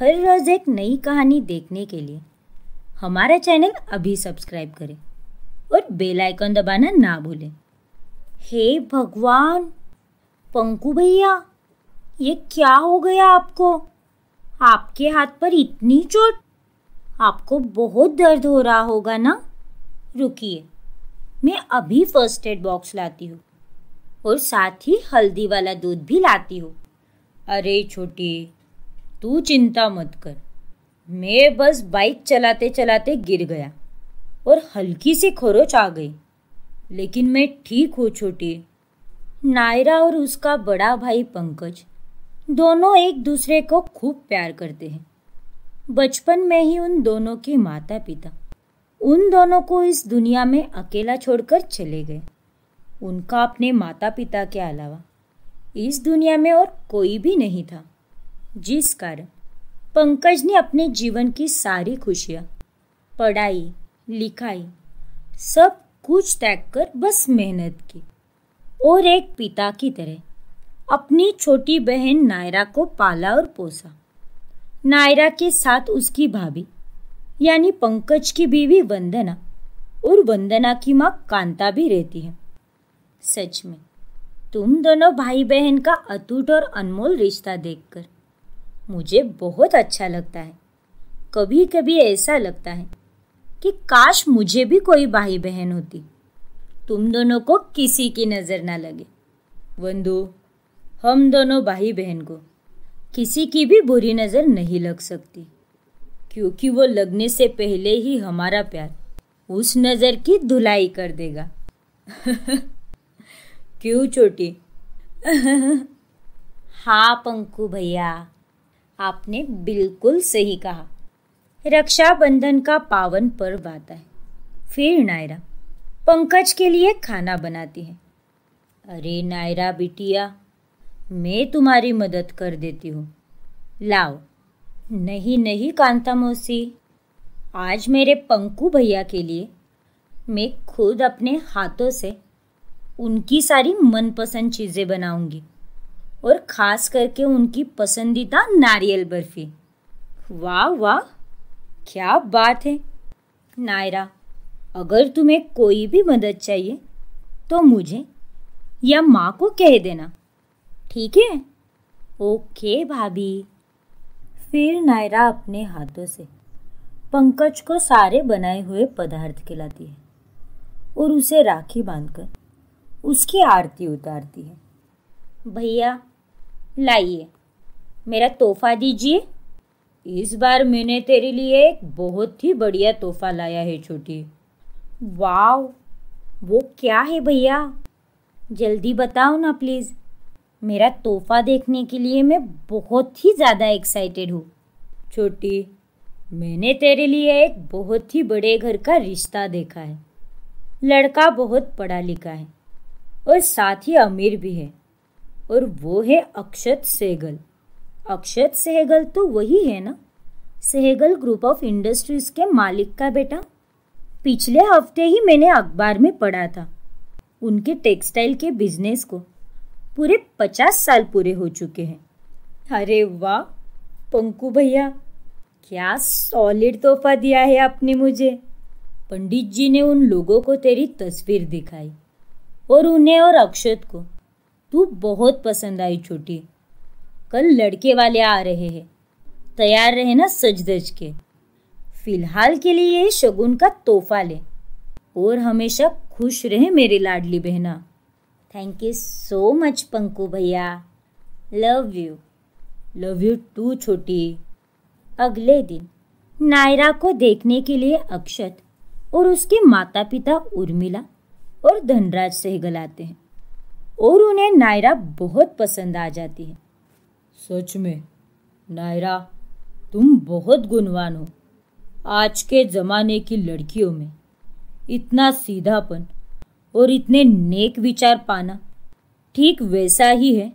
हर रोज़ एक नई कहानी देखने के लिए हमारा चैनल अभी सब्सक्राइब करें और बेल आइकन दबाना ना भूलें हे भगवान पंकु भैया ये क्या हो गया आपको आपके हाथ पर इतनी चोट आपको बहुत दर्द हो रहा होगा ना रुकिए मैं अभी फर्स्ट एड बॉक्स लाती हूँ और साथ ही हल्दी वाला दूध भी लाती हूँ अरे छोटी तू चिंता मत कर मैं बस बाइक चलाते चलाते गिर गया और हल्की सी खरोच आ गई लेकिन मैं ठीक हूँ छोटी नायरा और उसका बड़ा भाई पंकज दोनों एक दूसरे को खूब प्यार करते हैं बचपन में ही उन दोनों के माता पिता उन दोनों को इस दुनिया में अकेला छोड़कर चले गए उनका अपने माता पिता के अलावा इस दुनिया में और कोई भी नहीं था जिस कारण पंकज ने अपने जीवन की सारी खुशियाँ पढ़ाई लिखाई सब कुछ त्याग कर बस मेहनत की और एक पिता की तरह अपनी छोटी बहन नायरा को पाला और पोसा नायरा के साथ उसकी भाभी यानी पंकज की बीवी वंदना और वंदना की माँ कांता भी रहती है सच में तुम दोनों भाई बहन का अतूट और अनमोल रिश्ता देखकर मुझे बहुत अच्छा लगता है कभी कभी ऐसा लगता है कि काश मुझे भी कोई भाई बहन होती तुम दोनों को किसी की नज़र ना लगे बंधु हम दोनों भाई बहन को किसी की भी बुरी नज़र नहीं लग सकती क्योंकि वो लगने से पहले ही हमारा प्यार उस नज़र की धुलाई कर देगा क्यों छोटी हाँ पंकु भैया आपने बिल्कुल सही कहा रक्षाबंधन का पावन पर्व आता है फिर नायरा पंकज के लिए खाना बनाती है अरे नायरा बिटिया मैं तुम्हारी मदद कर देती हूँ लाओ नहीं नहीं कांता मौसी आज मेरे पंकू भैया के लिए मैं खुद अपने हाथों से उनकी सारी मनपसंद चीज़ें बनाऊंगी और ख़ास करके उनकी पसंदीदा नारियल बर्फ़ी वाह वाह क्या बात है नायरा अगर तुम्हें कोई भी मदद चाहिए तो मुझे या माँ को कह देना ठीक है ओके भाभी फिर नायरा अपने हाथों से पंकज को सारे बनाए हुए पदार्थ खिलाती है और उसे राखी बांधकर उसकी आरती उतारती है भैया लाइए मेरा तोहफा दीजिए इस बार मैंने तेरे लिए एक बहुत ही बढ़िया तोहफा लाया है छोटी वाव वो क्या है भैया जल्दी बताओ ना प्लीज़ मेरा तोहफा देखने के लिए मैं बहुत ही ज़्यादा एक्साइटेड हूँ छोटी मैंने तेरे लिए एक बहुत ही बड़े घर का रिश्ता देखा है लड़का बहुत पढ़ा लिखा है और साथ ही अमीर भी है और वो है अक्षत सहगल अक्षत सहगल तो वही है ना सहगल ग्रुप ऑफ इंडस्ट्रीज के मालिक का बेटा पिछले हफ्ते ही मैंने अखबार में पढ़ा था उनके टेक्सटाइल के बिजनेस को पूरे पचास साल पूरे हो चुके हैं अरे वाह पंकू भैया क्या सॉलिड तोहफा दिया है आपने मुझे पंडित जी ने उन लोगों को तेरी तस्वीर दिखाई और उन्हें और अक्षत को तू बहुत पसंद आई छोटी कल लड़के वाले आ रहे हैं तैयार रहे ना सज धज के फिलहाल के लिए ये शगुन का तोहफा ले और हमेशा खुश रहे मेरी लाडली बहना thank you so much Panku भैया love you love you too छोटी अगले दिन नायरा को देखने के लिए अक्षत और उसके माता पिता उर्मिला और धनराज सहगल आते हैं और उन्हें नायरा बहुत पसंद आ जाती है सच में नायरा तुम बहुत गुणवान हो आज के ज़माने की लड़कियों में इतना सीधापन और इतने नेक विचार पाना ठीक वैसा ही है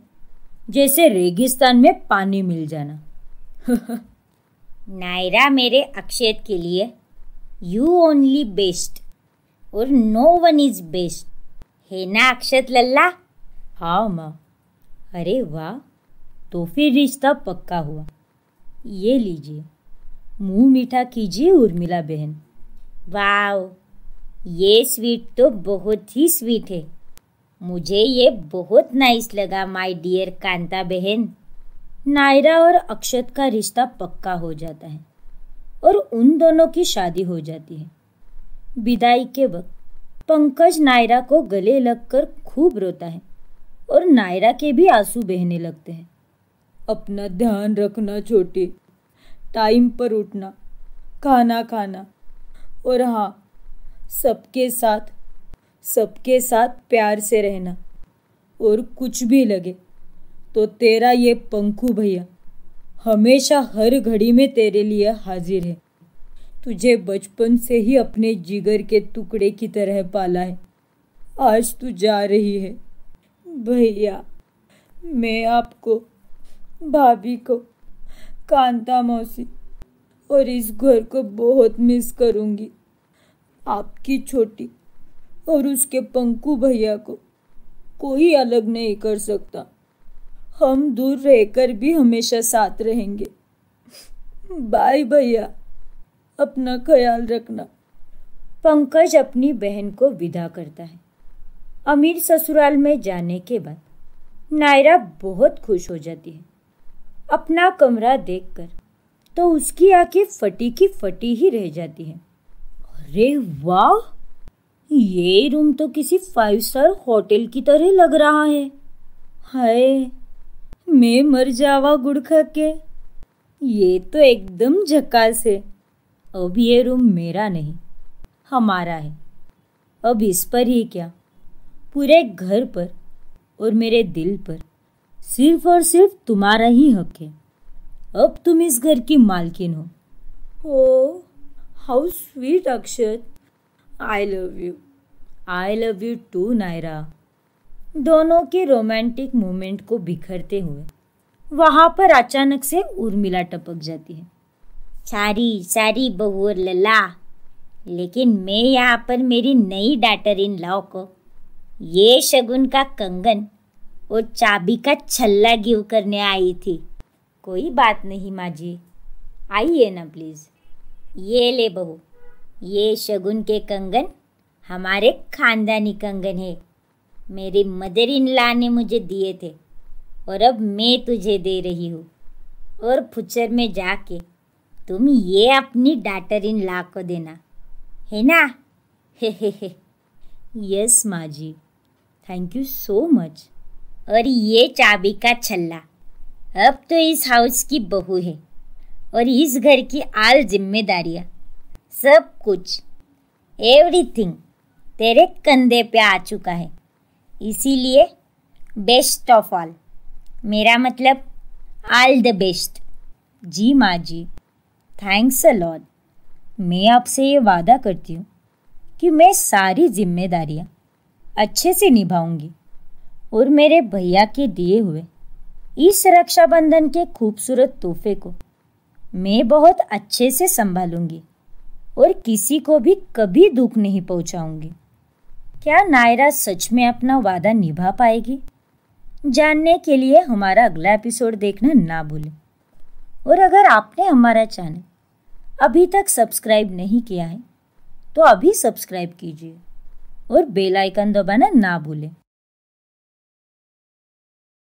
जैसे रेगिस्तान में पानी मिल जाना नायरा मेरे अक्षेत के लिए यू ओनली बेस्ट और नो वन इज बेस्ट है ना अक्षत लल्ला हाँ माँ अरे वाह तो फिर रिश्ता पक्का हुआ ये लीजिए मुंह मीठा कीजिए उर्मिला बहन वाओ ये स्वीट तो बहुत ही स्वीट है मुझे ये बहुत नाइस लगा माय डियर कांता बहन नायरा और अक्षत का रिश्ता पक्का हो जाता है और उन दोनों की शादी हो जाती है विदाई के वक्त पंकज नायरा को गले लगकर खूब रोता है और नायरा के भी आंसू बहने लगते हैं अपना ध्यान रखना छोटे टाइम पर उठना खाना खाना और हाँ सबके साथ सबके साथ प्यार से रहना और कुछ भी लगे तो तेरा ये पंखू भैया हमेशा हर घड़ी में तेरे लिए हाजिर है तुझे बचपन से ही अपने जिगर के टुकड़े की तरह पाला है आज तू जा रही है भैया मैं आपको भाभी को कांता मौसी और इस घर को बहुत मिस करूँगी आपकी छोटी और उसके पंकु भैया को कोई अलग नहीं कर सकता हम दूर रहकर भी हमेशा साथ रहेंगे बाय भैया अपना ख्याल रखना पंकज अपनी बहन को विदा करता है अमीर ससुराल में जाने के बाद नायरा बहुत खुश हो जाती है अपना कमरा देखकर तो उसकी आंखें फटी की फटी ही रह जाती है अरे वाह ये रूम तो किसी फाइव स्टार होटल की तरह लग रहा है हाय मैं मर जावा गुड़ खा के ये तो एकदम झकास है अब ये रूम मेरा नहीं हमारा है अब इस पर ही क्या पूरे घर पर और मेरे दिल पर सिर्फ और सिर्फ तुम्हारा ही हक है अब तुम इस घर की मालकिन हो oh how sweet Akshat I love you I love you too Naira दोनों के रोमांटिक मोमेंट को बिखरते हुए वहाँ पर अचानक से उर्मिला टपक जाती है सारी सारी बहुर लला लेकिन मैं यहाँ पर मेरी नई डाटर इन लॉ को ये शगुन का कंगन और चाबी का छल्ला गिव करने आई थी कोई बात नहीं माँ जी आइए ना प्लीज़ ये ले बहू ये शगुन के कंगन हमारे खानदानी कंगन है मेरी मदर इन ला ने मुझे दिए थे और अब मैं तुझे दे रही हूँ और फुचर में जाके तुम ये अपनी डाटर इन ला को देना है ना हे हे हे यस माँ जी थैंक यू सो मच और ये चाबी का छल्ला अब तो इस हाउस की बहू है और इस घर की आल जिम्मेदारियाँ सब कुछ एवरीथिंग तेरे कंधे पे आ चुका है इसीलिए बेस्ट ऑफ ऑल मेरा मतलब ऑल द बेस्ट जी माँ जी थैंक्स अ लॉर्ड मैं आपसे ये वादा करती हूँ कि मैं सारी जिम्मेदारियाँ अच्छे से निभाऊंगी और मेरे भैया के दिए हुए इस रक्षाबंधन के खूबसूरत तोहफे को मैं बहुत अच्छे से संभालूंगी और किसी को भी कभी दुख नहीं पहुंचाऊंगी क्या नायरा सच में अपना वादा निभा पाएगी जानने के लिए हमारा अगला एपिसोड देखना ना भूलें और अगर आपने हमारा चैनल अभी तक सब्सक्राइब नहीं किया है तो अभी सब्सक्राइब कीजिए और बेल आइकन दबाना ना भूलें